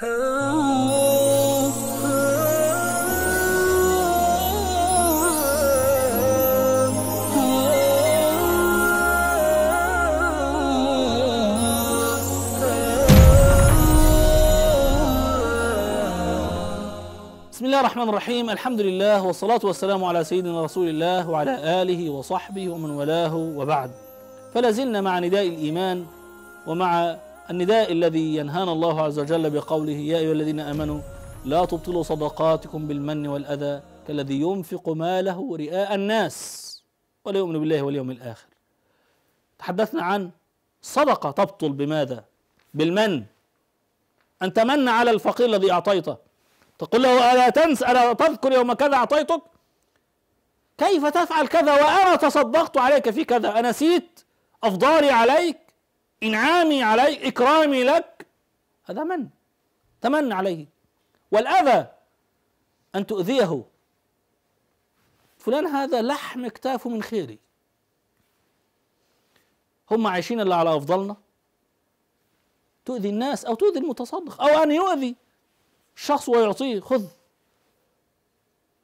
بسم الله الرحمن الرحيم الحمد لله والصلاة والسلام على سيدنا رسول الله وعلى آله وصحبه ومن ولاه وبعد فلا زلنا مع نداء الإيمان ومع النداء الذي ينهانا الله عز وجل بقوله يا أيها الذين آمنوا لا تبطلوا صدقاتكم بالمن والأذى كالذي ينفق ماله رئاء الناس ولا يؤمن بالله واليوم الآخر تحدثنا عن صدقة تبطل بماذا بالمن أن تمن على الفقير الذي أعطيته تقول له ألا تنس ألا تذكر يوم كذا أعطيتك كيف تفعل كذا وأنا تصدقت عليك في كذا أنسيت أفضاري عليك إنعامي عليك إكرامي لك هذا من تمن عليه والأذى أن تؤذيه فلان هذا لحم اكتافه من خيري هم عايشين اللي على أفضلنا تؤذي الناس أو تؤذي المتصدق أو أن يؤذي شخص ويعطيه خذ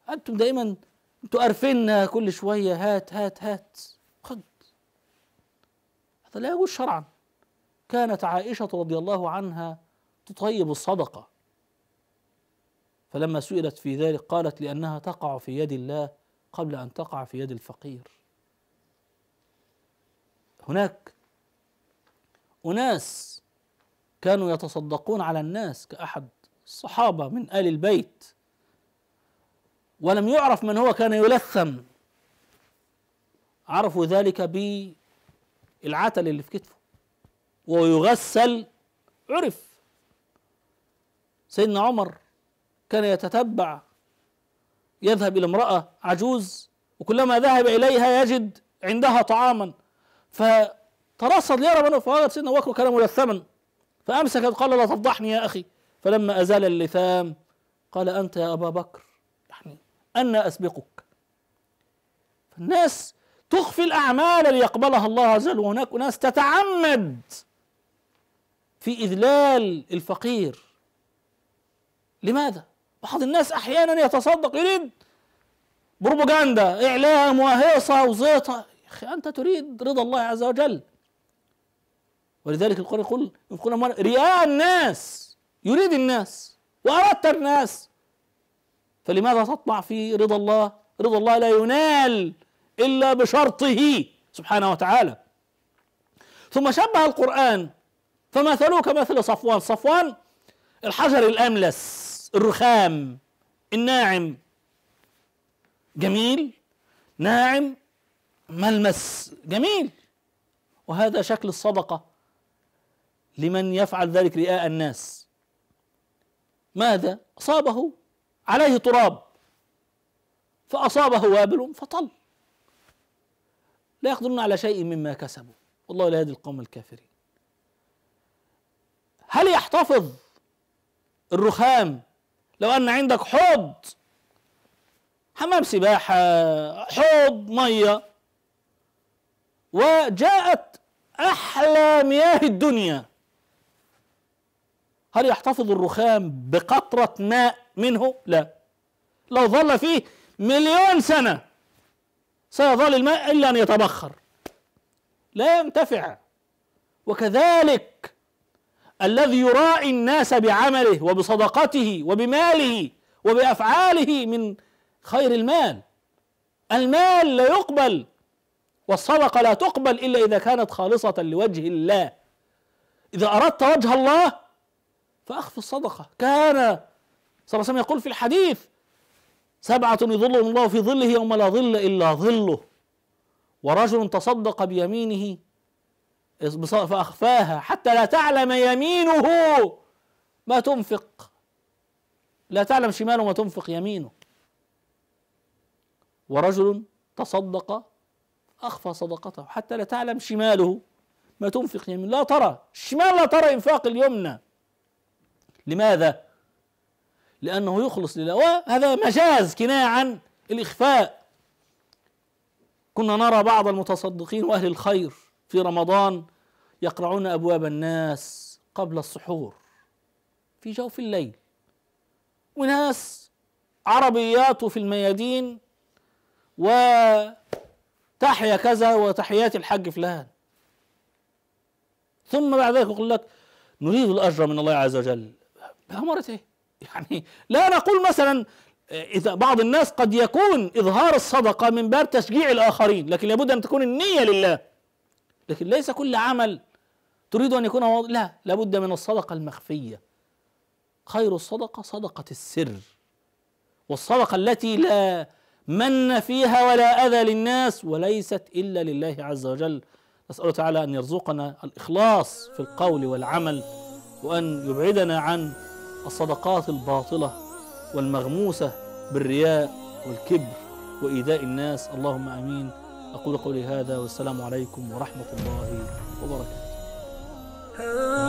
أنتم دائما تؤرفنا كل شوية هات هات هات خذ هذا لا يجوز شرعا كانت عائشة رضي الله عنها تطيب الصدقة فلما سئلت في ذلك قالت لأنها تقع في يد الله قبل أن تقع في يد الفقير هناك أناس كانوا يتصدقون على الناس كأحد الصحابة من آل البيت ولم يعرف من هو كان يلثم عرفوا ذلك بالعتل اللي في كتفه ويغسل عرف سيدنا عمر كان يتتبع يذهب إلى امرأة عجوز وكلما ذهب إليها يجد عندها طعاما فترصد ليرى من فوجد سيدنا أبو بكر كان ملثما فأمسك قال لا تفضحني يا أخي فلما أزال اللثام قال أنت يا أبا بكر يعني أنا أسبقك فالناس تخفي الأعمال ليقبلها الله عز وجل وهناك ناس تتعمد في إذلال الفقير لماذا؟ بعض الناس أحيانا يتصدق يريد بروباجندا إعلام وهيصة وزيطة يا أخي أنت تريد رضا الله عز وجل ولذلك القرآن يقول يقول رياء الناس يريد الناس وأردت الناس فلماذا تطمع في رضا الله رضا الله لا ينال إلا بشرطه سبحانه وتعالى ثم شبه القرآن فمثله كمثل صفوان صفوان الحجر الأملس الرخام الناعم جميل ناعم ملمس جميل وهذا شكل الصدقة لمن يفعل ذلك رئاء الناس ماذا أصابه عليه تراب فأصابه وابل فطل لا يقدرون على شيء مما كسبوا والله لا يهدي القوم الكافرين هل يحتفظ الرخام لو أن عندك حوض حمام سباحة حوض مية وجاءت أحلى مياه الدنيا هل يحتفظ الرخام بقطرة ماء منه؟ لا لو ظل فيه مليون سنة سيظل الماء إلا أن يتبخر لا ينتفع وكذلك الذي يراعي الناس بعمله وبصدقته وبماله وبافعاله من خير المال المال لا يقبل والصدقه لا تقبل الا اذا كانت خالصه لوجه الله اذا اردت وجه الله فاخف الصدقه كان صلى الله عليه وسلم يقول في الحديث سبعه يظلهم الله في ظله يوم لا ظل الا ظله ورجل تصدق بيمينه فأخفاها حتى لا تعلم يمينه ما تنفق لا تعلم شماله ما تنفق يمينه ورجل تصدق أخفى صدقته حتى لا تعلم شماله ما تنفق يمين لا ترى الشمال لا ترى إنفاق اليمنى لماذا؟ لأنه يخلص لله وهذا مجاز كناية عن الإخفاء كنا نرى بعض المتصدقين وأهل الخير في رمضان يقرعون أبواب الناس قبل السحور في جوف الليل وناس عربيات في الميادين وتحيا كذا وتحيات الحج فلان ثم بعد ذلك يقول لك نريد الأجر من الله عز وجل بأمرة إيه؟ يعني لا نقول مثلا إذا بعض الناس قد يكون إظهار الصدقة من باب تشجيع الآخرين لكن لابد أن تكون النية لله لكن ليس كل عمل تريد أن يكون واضح لا لابد من الصدقة المخفية خير الصدقة صدقة السر والصدقة التي لا من فيها ولا أذى للناس وليست إلا لله عز وجل نسال تعالى أن يرزقنا الإخلاص في القول والعمل وأن يبعدنا عن الصدقات الباطلة والمغموسة بالرياء والكبر وإيذاء الناس اللهم آمين أقول قولي هذا والسلام عليكم ورحمة الله وبركاته